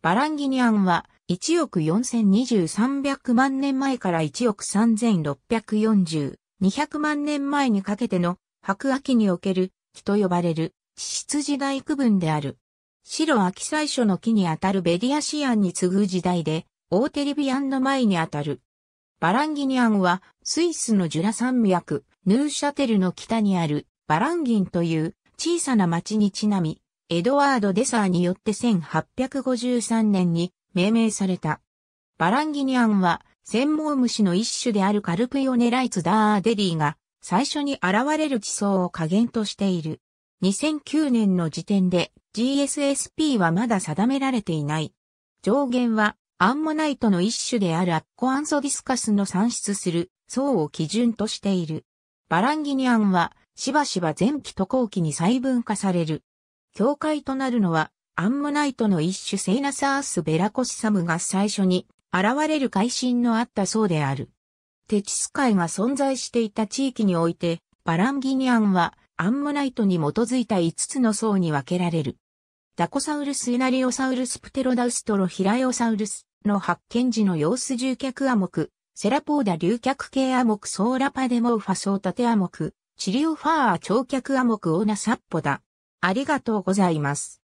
バランギニアンは1億42,300万年前から1億3640、200万年前にかけての白亜紀における木と呼ばれる地質時代区分である。白亜紀最初の木にあたるベディアシアンに次ぐ時代で、オーテリビアンの前にあたる。バランギニアンはスイスのジュラ山脈、ヌーシャテルの北にあるバランギンという小さな町にちなみ、エドワード・デサーによって1853年に命名された。バランギニアンは、専門虫の一種であるカルプヨネライツ・ダーデリーが、最初に現れる地層を加減としている。2009年の時点で GSSP はまだ定められていない。上限はアンモナイトの一種であるアッコアンソディスカスの産出する層を基準としている。バランギニアンはしばしば前期と後期に細分化される。教会となるのは、アンモナイトの一種セイナサース・ベラコシサムが最初に現れる会心のあったそうである。テチス海が存在していた地域において、バランギニアンはアンモナイトに基づいた5つの層に分けられる。ダコサウルス・イナリオサウルス・プテロダウストロ・ヒライオサウルスの発見時の様子獣脚アモク、セラポーダ竜脚系アモクソーラパデモーファソータテアモク、チリオファー長脚アモクオーナサッポダ、ありがとうございます。